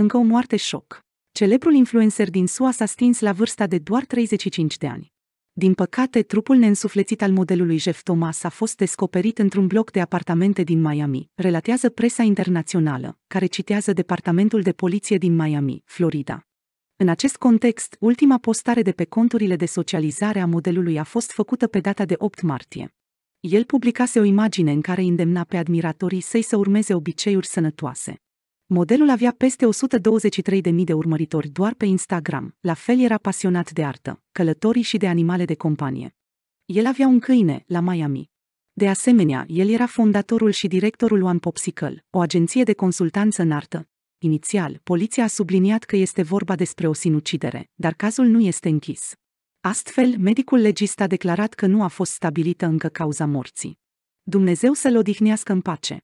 încă o moarte șoc. Celebrul influencer din SUA s-a stins la vârsta de doar 35 de ani. Din păcate, trupul neînsuflețit al modelului Jeff Thomas a fost descoperit într-un bloc de apartamente din Miami, relatează presa internațională, care citează Departamentul de Poliție din Miami, Florida. În acest context, ultima postare de pe conturile de socializare a modelului a fost făcută pe data de 8 martie. El publicase o imagine în care îndemna pe admiratorii săi să urmeze obiceiuri sănătoase. Modelul avea peste 123.000 de urmăritori doar pe Instagram, la fel era pasionat de artă, călătorii și de animale de companie. El avea un câine, la Miami. De asemenea, el era fondatorul și directorul One Popsicle, o agenție de consultanță în artă. Inițial, poliția a subliniat că este vorba despre o sinucidere, dar cazul nu este închis. Astfel, medicul legist a declarat că nu a fost stabilită încă cauza morții. Dumnezeu să-l odihnească în pace.